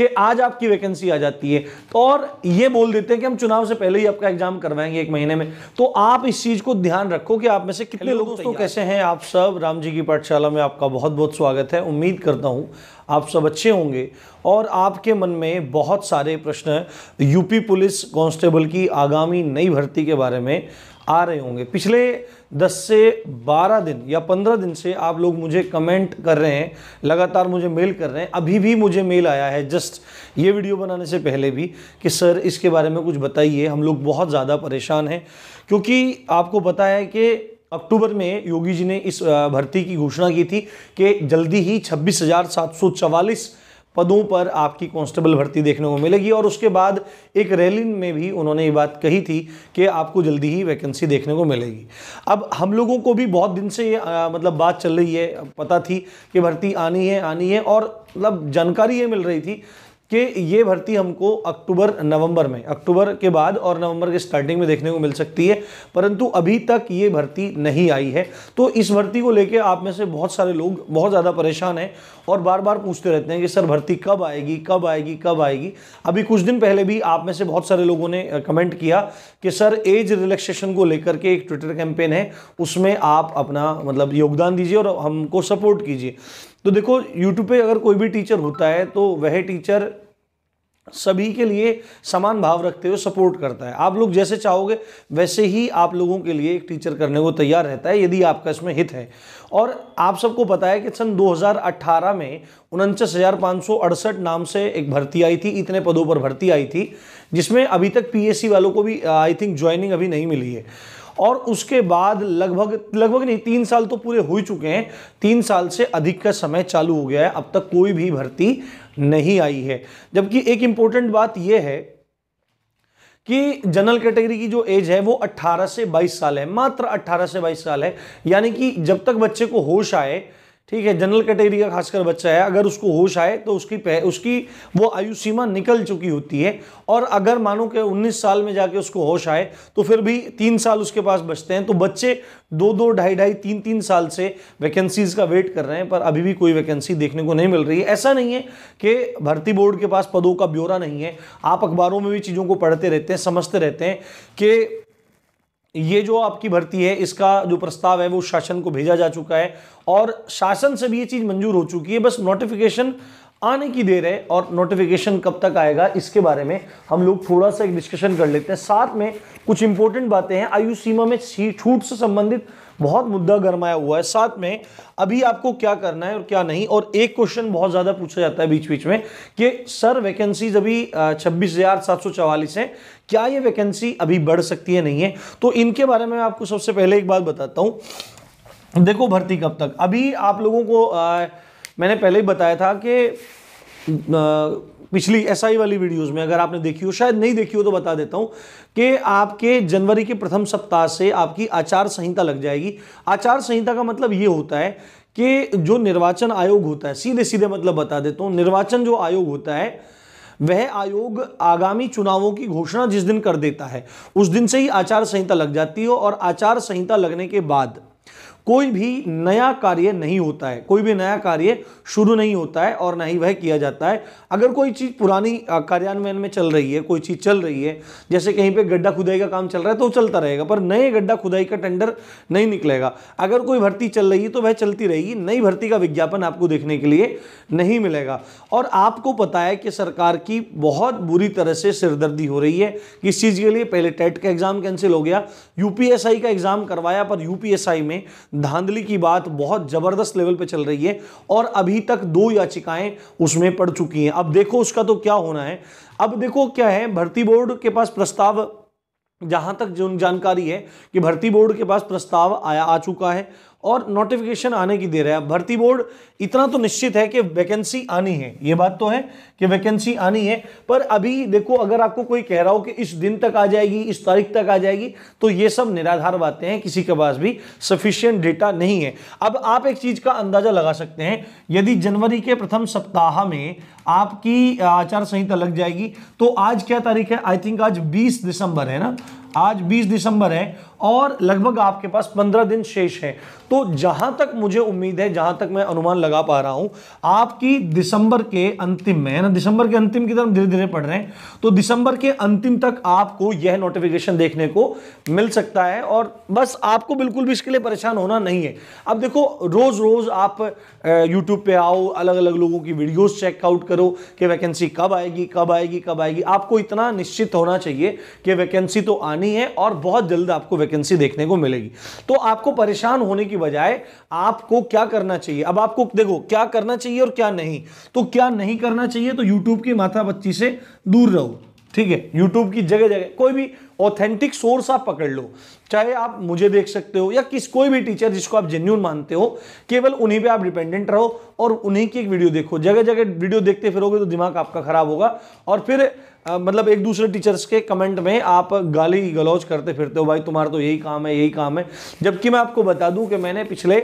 कि आज आपकी वैकेंसी आ जाती है तो और ये बोल देते हैं कि हम चुनाव से पहले ही आपका एग्जाम करवाएंगे एक महीने में तो आप इस चीज को ध्यान रखो कि आप में से कितने लोग दोस्तों कैसे हैं आप सब राम जी की पाठशाला में आपका बहुत बहुत स्वागत है उम्मीद करता हूँ आप सब अच्छे होंगे और आपके मन में बहुत सारे प्रश्न यूपी पुलिस कांस्टेबल की आगामी नई भर्ती के बारे में आ रहे होंगे पिछले 10 से 12 दिन या 15 दिन से आप लोग मुझे कमेंट कर रहे हैं लगातार मुझे मेल कर रहे हैं अभी भी मुझे मेल आया है जस्ट ये वीडियो बनाने से पहले भी कि सर इसके बारे में कुछ बताइए हम लोग बहुत ज़्यादा परेशान हैं क्योंकि आपको पता है कि अक्टूबर में योगी जी ने इस भर्ती की घोषणा की थी कि जल्दी ही छब्बीस पदों पर आपकी कांस्टेबल भर्ती देखने को मिलेगी और उसके बाद एक रैली में भी उन्होंने ये बात कही थी कि आपको जल्दी ही वैकेंसी देखने को मिलेगी अब हम लोगों को भी बहुत दिन से ये मतलब बात चल रही है पता थी कि भर्ती आनी है आनी है और मतलब जानकारी ये मिल रही थी कि ये भर्ती हमको अक्टूबर नवंबर में अक्टूबर के बाद और नवंबर के स्टार्टिंग में देखने को मिल सकती है परंतु अभी तक ये भर्ती नहीं आई है तो इस भर्ती को लेके आप में से बहुत सारे लोग बहुत ज़्यादा परेशान हैं और बार बार पूछते रहते हैं कि सर भर्ती कब आएगी कब आएगी कब आएगी अभी कुछ दिन पहले भी आप में से बहुत सारे लोगों ने कमेंट किया कि सर एज रिलैक्सेशन को लेकर के एक ट्विटर कैंपेन है उसमें आप अपना मतलब योगदान दीजिए और हमको सपोर्ट कीजिए तो देखो यूट्यूब पे अगर कोई भी टीचर होता है तो वह टीचर सभी के लिए समान भाव रखते हुए सपोर्ट करता है आप लोग जैसे चाहोगे वैसे ही आप लोगों के लिए एक टीचर करने को तैयार रहता है यदि आपका इसमें हित है और आप सबको पता है कि सन 2018 में उनचास नाम से एक भर्ती आई थी इतने पदों पर भर्ती आई थी जिसमें अभी तक पीएससी वालों को भी आई थिंक ज्वाइनिंग अभी नहीं मिली है और उसके बाद लगभग लगभग नहीं तीन साल तो पूरे हो ही चुके हैं तीन साल से अधिक का समय चालू हो गया है अब तक कोई भी भर्ती नहीं आई है जबकि एक इंपॉर्टेंट बात यह है कि जनरल कैटेगरी की जो एज है वो 18 से 22 साल है मात्र 18 से 22 साल है यानी कि जब तक बच्चे को होश आए ठीक है जनरल कैटेगरी का खासकर बच्चा है अगर उसको होश आए तो उसकी पह, उसकी वो आयु सीमा निकल चुकी होती है और अगर मानो कि 19 साल में जाके उसको होश आए तो फिर भी तीन साल उसके पास बचते हैं तो बच्चे दो दो ढाई ढाई तीन तीन साल से वैकेंसीज का वेट कर रहे हैं पर अभी भी कोई वैकेंसी देखने को नहीं मिल रही है ऐसा नहीं है कि भर्ती बोर्ड के पास पदों का ब्यौरा नहीं है आप अखबारों में भी चीज़ों को पढ़ते रहते हैं समझते रहते हैं कि ये जो आपकी भर्ती है इसका जो प्रस्ताव है वो शासन को भेजा जा चुका है और शासन से भी ये चीज़ मंजूर हो चुकी है बस नोटिफिकेशन आने की देर है और नोटिफिकेशन कब तक आएगा इसके बारे में हम लोग थोड़ा सा एक डिस्कशन कर लेते हैं साथ में कुछ इंपॉर्टेंट बातें हैं आयु सीमा में छूट से संबंधित बहुत मुद्दा गरमाया हुआ है साथ में अभी आपको क्या करना है और क्या नहीं और एक क्वेश्चन बहुत ज़्यादा पूछा जाता है बीच बीच में कि सर वैकेंसीज अभी छब्बीस हज़ार सात सौ चवालीस है क्या ये वैकेंसी अभी बढ़ सकती है नहीं है तो इनके बारे में आपको सबसे पहले एक बात बताता हूँ देखो भर्ती कब तक अभी आप लोगों को आ, मैंने पहले ही बताया था कि पिछली एसआई वाली वीडियोस में अगर आपने देखी हो शायद नहीं देखी हो तो बता देता हूं कि आपके जनवरी के प्रथम सप्ताह से आपकी आचार संहिता लग जाएगी आचार संहिता का मतलब ये होता है कि जो निर्वाचन आयोग होता है सीधे सीधे मतलब बता देता हूं निर्वाचन जो आयोग होता है वह आयोग आगामी चुनावों की घोषणा जिस दिन कर देता है उस दिन से ही आचार संहिता लग जाती है और आचार संहिता लगने के बाद कोई भी नया कार्य नहीं होता है कोई भी नया कार्य शुरू नहीं होता है और ना ही वह किया जाता है अगर कोई चीज़ पुरानी कार्यान्वयन में चल रही है कोई चीज़ चल रही है जैसे कहीं पे गड्ढा खुदाई का काम चल रहा है तो चलता रहेगा पर नए गड्ढा खुदाई का टेंडर नहीं निकलेगा अगर कोई भर्ती चल रही है तो वह चलती रहेगी नई भर्ती का विज्ञापन आपको देखने के लिए नहीं मिलेगा और आपको पता है कि सरकार की बहुत बुरी तरह से सिरदर्दी हो रही है किस चीज़ के लिए पहले टेट का एग्ज़ाम कैंसिल हो गया यूपीएसआई का एग्ज़ाम करवाया पर यूपीएसआई में धांधली की बात बहुत जबरदस्त लेवल पे चल रही है और अभी तक दो याचिकाएं उसमें पड़ चुकी हैं अब देखो उसका तो क्या होना है अब देखो क्या है भर्ती बोर्ड के पास प्रस्ताव जहां तक जो जानकारी है कि भर्ती बोर्ड के पास प्रस्ताव आया आ चुका है और नोटिफिकेशन आने की देर है भर्ती बोर्ड इतना तो निश्चित है कि वैकेंसी आनी है ये बात तो है कि वैकेंसी आनी है पर अभी देखो अगर आपको कोई कह रहा हो कि इस दिन तक आ जाएगी इस तारीख तक आ जाएगी तो ये सब निराधार बातें हैं किसी के पास भी सफिशियंट डेटा नहीं है अब आप एक चीज़ का अंदाजा लगा सकते हैं यदि जनवरी के प्रथम सप्ताह में आपकी आचार संहिता लग जाएगी तो आज क्या तारीख है आई थिंक आज बीस दिसंबर है ना आज 20 दिसंबर है और लगभग आपके पास 15 दिन शेष है तो जहां तक मुझे उम्मीद है जहां तक मैं अनुमान लगा पा रहा हूं आपकी दिसंबर के अंतिम में है ना दिसंबर के अंतिम की तरफ धीरे धीरे पढ़ रहे हैं तो दिसंबर के अंतिम तक आपको यह नोटिफिकेशन देखने को मिल सकता है और बस आपको बिल्कुल भी इसके लिए परेशान होना नहीं है अब देखो रोज रोज आप यूट्यूब पे आओ अलग अलग लोगों की वीडियोज चेकआउट करो कि वैकेंसी कब आएगी कब आएगी कब आएगी आपको इतना निश्चित होना चाहिए कि वैकेंसी तो आने आनी है और बहुत जल्द आपको वैकेंसी देखने को मिलेगी तो आपको परेशान होने की बजाय आपको क्या करना चाहिए अब आपको देखो क्या करना चाहिए और क्या नहीं तो क्या नहीं करना चाहिए तो यूट्यूब की माथा बच्ची से दूर रहो ठीक है यूट्यूब की जगह जगह कोई भी ऑथेंटिक सोर्स आप पकड़ लो चाहे आप मुझे देख सकते हो या किस कोई भी टीचर जिसको आप जेन्यून मानते हो केवल उन्हीं पे आप डिपेंडेंट रहो और उन्हीं की एक वीडियो देखो जगह जगह वीडियो देखते फिरोगे तो दिमाग आपका खराब होगा और फिर मतलब एक दूसरे टीचर्स के कमेंट में आप गाली गलौज करते फिरते हो भाई तुम्हारा तो यही काम है यही काम है जबकि मैं आपको बता दूं कि मैंने पिछले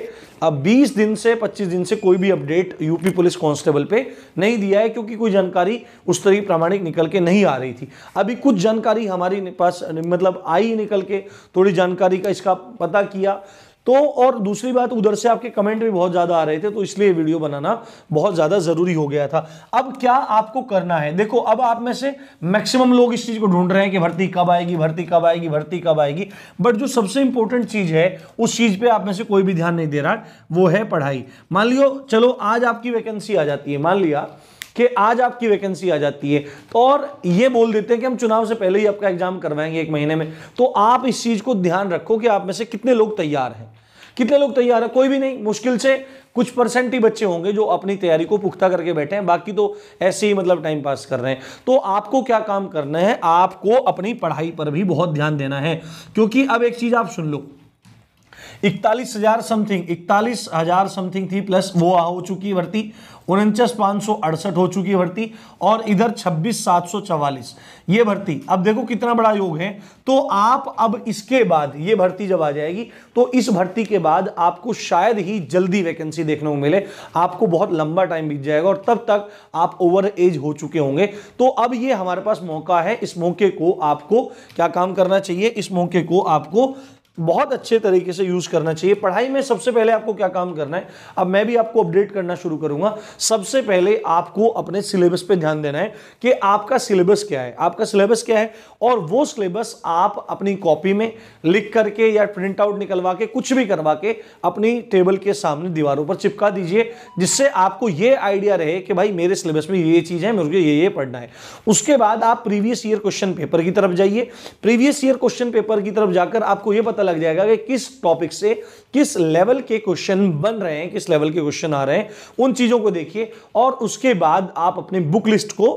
बीस दिन से पच्चीस दिन से कोई भी अपडेट यूपी पुलिस कांस्टेबल पे नहीं दिया है क्योंकि कोई जानकारी उस तरह प्रामाणिक निकल के नहीं आ रही थी अभी कुछ जानकारी हमारी पास मतलब आई निकल के थोड़ी जानकारी का इसका पता किया तो और दूसरी बात उधर से आपके कमेंट भी बहुत ज़्यादा आ रहे थे तो इसलिए वीडियो बनाना बहुत ज़्यादा ज़रूरी हो गया था अब क्या आपको करना है देखो अब आप में से मैक्सिमम लोग इस चीज़ को ढूंढ रहे हैं कि भर्ती कब आएगी भर्ती कब आएगी भर्ती कब आएगी बट जो सबसे इंपॉर्टेंट चीज़ है उस चीज़ पर आप में से कोई भी ध्यान नहीं दे रहा वो है पढ़ाई मान लियो चलो आज आपकी वैकेंसी आ जाती है मान लिया कि आज आपकी वैकेंसी आ जाती है तो और ये बोल देते हैं कि हम चुनाव से पहले ही आपका एग्जाम करवाएंगे एक महीने में तो आप इस चीज़ को ध्यान रखो कि आप में से कितने लोग तैयार हैं कितने लोग तैयार है कोई भी नहीं मुश्किल से कुछ परसेंट ही बच्चे होंगे जो अपनी तैयारी को पुख्ता करके बैठे हैं बाकी तो ऐसे ही मतलब टाइम पास कर रहे हैं तो आपको क्या काम करना है आपको अपनी पढ़ाई पर भी बहुत ध्यान देना है क्योंकि अब एक चीज आप सुन लो इकतालीस हजार समथिंग इकतालीस हजार समथिंग थी प्लस वो हो चुकी है भर्ती उनचास पाँच सौ अड़सठ हो चुकी है भर्ती और इधर छब्बीस सात सौ चवालीस ये भर्ती अब देखो कितना बड़ा योग है तो आप अब इसके बाद ये भर्ती जब आ जाएगी तो इस भर्ती के बाद आपको शायद ही जल्दी वैकेंसी देखने को मिले आपको बहुत लंबा टाइम बीत जाएगा और तब तक आप ओवर एज हो चुके होंगे तो अब ये हमारे पास मौका है इस मौके को आपको क्या काम करना चाहिए इस मौके को आपको बहुत अच्छे तरीके से यूज करना चाहिए पढ़ाई में सबसे पहले आपको क्या काम करना है अब मैं भी आपको अपडेट करना शुरू करूंगा सबसे पहले आपको अपने सिलेबस पे ध्यान देना है कि आपका सिलेबस क्या है आपका सिलेबस क्या है और वो सिलेबस आप अपनी कॉपी में लिख करके या प्रिंट आउट निकलवा के कुछ भी करवा के अपनी टेबल के सामने दीवारों पर चिपका दीजिए जिससे आपको ये आइडिया रहे कि भाई मेरे सिलेबस में ये चीज है मुझे ये ये पढ़ना है उसके बाद आप प्रीवियस ईयर क्वेश्चन पेपर की तरफ जाइए प्रीवियस ईयर क्वेश्चन पेपर की तरफ जाकर आपको यह पता लग जाएगा कि किस टॉपिक से किस लेवल के क्वेश्चन बन रहे हैं किस लेवल के क्वेश्चन आ रहे हैं उन चीज़ों को देखिए और उसके बाद आप अपने बुक लिस्ट को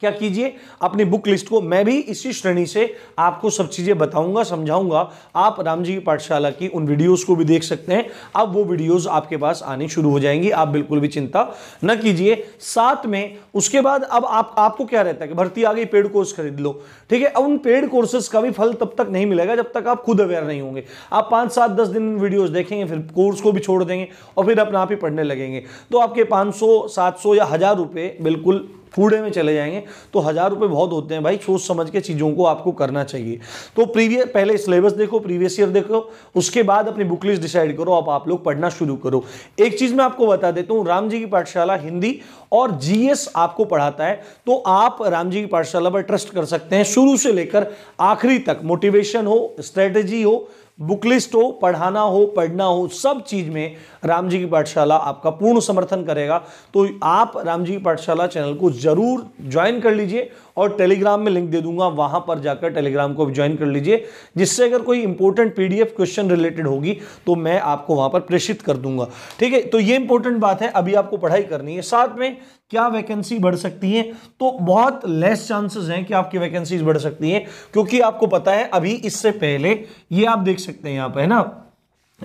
क्या कीजिए अपनी बुक लिस्ट को मैं भी इसी श्रेणी से आपको सब चीज़ें बताऊंगा समझाऊंगा आप राम जी की पाठशाला की उन वीडियोस को भी देख सकते हैं अब वो वीडियोस आपके पास आने शुरू हो जाएंगी आप बिल्कुल भी चिंता न कीजिए साथ में उसके बाद अब आप आपको क्या रहता है कि भर्ती आ गई पेड कोर्स खरीद लो ठीक है अब उन पेड कोर्सेस का भी फल तब तक नहीं मिलेगा जब तक आप खुद अवेयर नहीं होंगे आप पाँच सात दस दिन वीडियोज़ देखेंगे फिर कोर्स को भी छोड़ देंगे और फिर अपने आप ही पढ़ने लगेंगे तो आपके पाँच सौ सात सौ या हज़ार रुपये बिल्कुल कूड़े में चले जाएंगे तो हज़ार रुपये बहुत होते हैं भाई सोच समझ के चीज़ों को आपको करना चाहिए तो प्रीवियस पहले सिलेबस देखो प्रीवियस ईयर देखो उसके बाद अपनी बुक लिस्ट डिसाइड करो आप आप लोग पढ़ना शुरू करो एक चीज़ मैं आपको बता देता हूँ राम जी की पाठशाला हिंदी और जीएस आपको पढ़ाता है तो आप राम जी की पाठशाला पर ट्रस्ट कर सकते हैं शुरू से लेकर आखिरी तक मोटिवेशन हो स्ट्रेटेजी हो बुक लिस्ट हो पढ़ाना हो पढ़ना हो सब चीज़ में राम जी की पाठशाला आपका पूर्ण समर्थन करेगा तो आप राम जी की पाठशाला चैनल को ज़रूर ज्वाइन कर लीजिए और टेलीग्राम में लिंक दे दूंगा वहां पर जाकर टेलीग्राम को ज्वाइन कर लीजिए जिससे अगर कोई इंपॉर्टेंट पीडीएफ क्वेश्चन रिलेटेड होगी तो मैं आपको वहां पर प्रेषित कर दूंगा ठीक है तो ये इंपॉर्टेंट बात है अभी आपको पढ़ाई करनी है साथ में क्या वैकेंसी बढ़ सकती है तो बहुत लेस चांसेस हैं कि आपकी वैकेंसीज बढ़ सकती है क्योंकि आपको पता है अभी इससे पहले ये आप देख सकते हैं यहां पर है ना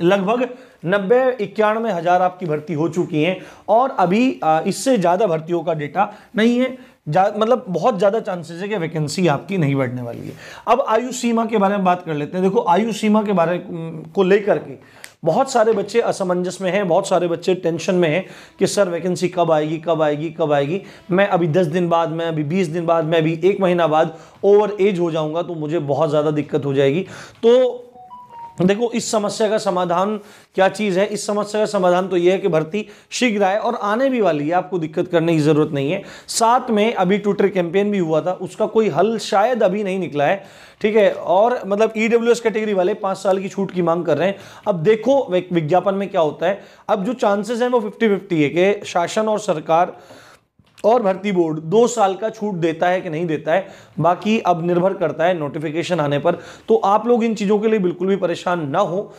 लगभग नब्बे इक्यानवे हज़ार आपकी भर्ती हो चुकी हैं और अभी इससे ज़्यादा भर्तियों का डेटा नहीं है मतलब बहुत ज़्यादा चांसेस है कि वैकेंसी आपकी नहीं बढ़ने वाली है अब आयु सीमा के बारे में बात कर लेते हैं देखो आयु सीमा के बारे को लेकर के बहुत सारे बच्चे असमंजस में हैं बहुत सारे बच्चे टेंशन में हैं कि सर वैकेंसी कब आएगी कब आएगी कब आएगी मैं अभी दस दिन बाद मैं अभी बीस दिन बाद मैं अभी एक महीना बाद ओवर एज हो जाऊंगा तो मुझे बहुत ज़्यादा दिक्कत हो जाएगी तो देखो इस समस्या का समाधान क्या चीज है इस समस्या का समाधान तो यह है कि भर्ती शीघ्र आए और आने भी वाली है आपको दिक्कत करने की जरूरत नहीं है साथ में अभी ट्विटर कैंपेन भी हुआ था उसका कोई हल शायद अभी नहीं निकला है ठीक है और मतलब ई e कैटेगरी वाले पाँच साल की छूट की मांग कर रहे हैं अब देखो विज्ञापन में क्या होता है अब जो चांसेस हैं वो फिफ्टी फिफ्टी है कि शासन और सरकार और भर्ती बोर्ड दो साल का छूट देता है कि नहीं देता है बाकी अब निर्भर करता है नोटिफिकेशन आने पर तो आप लोग इन चीज़ों के लिए बिल्कुल भी परेशान ना हो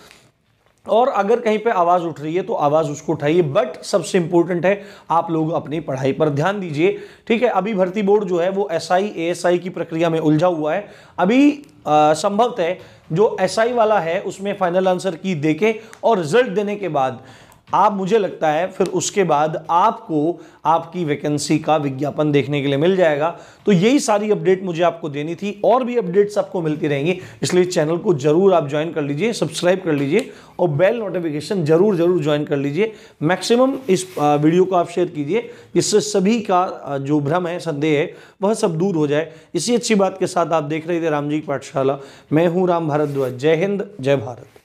और अगर कहीं पे आवाज़ उठ रही है तो आवाज़ उसको उठाइए बट सबसे इंपॉर्टेंट है आप लोग अपनी पढ़ाई पर ध्यान दीजिए ठीक है अभी भर्ती बोर्ड जो है वो एस आई की प्रक्रिया में उलझा हुआ है अभी संभवतः जो एस SI वाला है उसमें फाइनल आंसर की देके और रिजल्ट देने के बाद आप मुझे लगता है फिर उसके बाद आपको आपकी वैकेंसी का विज्ञापन देखने के लिए मिल जाएगा तो यही सारी अपडेट मुझे आपको देनी थी और भी अपडेट्स आपको मिलती रहेंगी इसलिए चैनल को जरूर आप ज्वाइन कर लीजिए सब्सक्राइब कर लीजिए और बेल नोटिफिकेशन जरूर जरूर ज्वाइन कर लीजिए मैक्सिमम इस वीडियो को आप शेयर कीजिए जिससे सभी का जो भ्रम है संदेह है वह सब दूर हो जाए इसी अच्छी बात के साथ आप देख रहे थे रामजी पाठशाला मैं हूँ राम भारद्वाज जय हिंद जय भारत